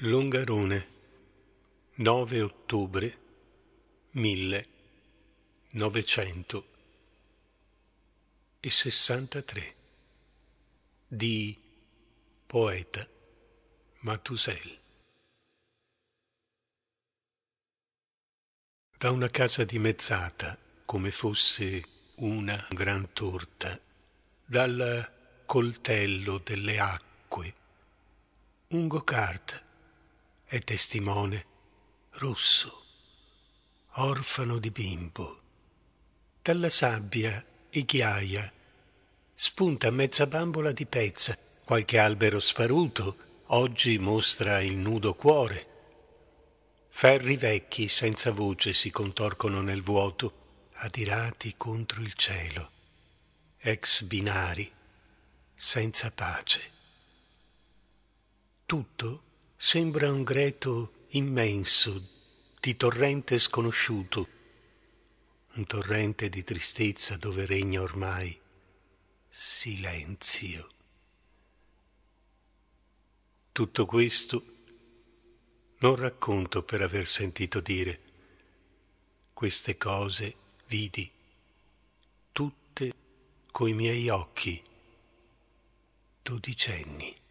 Longarone 9 ottobre 1963 di poeta Matusel Da una casa dimezzata, come fosse una gran torta, dal coltello delle acque, un go-kart e testimone rosso, orfano di bimbo. Dalla sabbia e ghiaia spunta mezza bambola di pezza, qualche albero sparuto oggi mostra il nudo cuore. Ferri vecchi senza voce si contorcono nel vuoto, adirati contro il cielo. Ex binari, senza pace. Tutto sembra un greto immenso di torrente sconosciuto, un torrente di tristezza dove regna ormai silenzio. Tutto questo non racconto per aver sentito dire queste cose vidi tutte coi miei occhi dodicenni.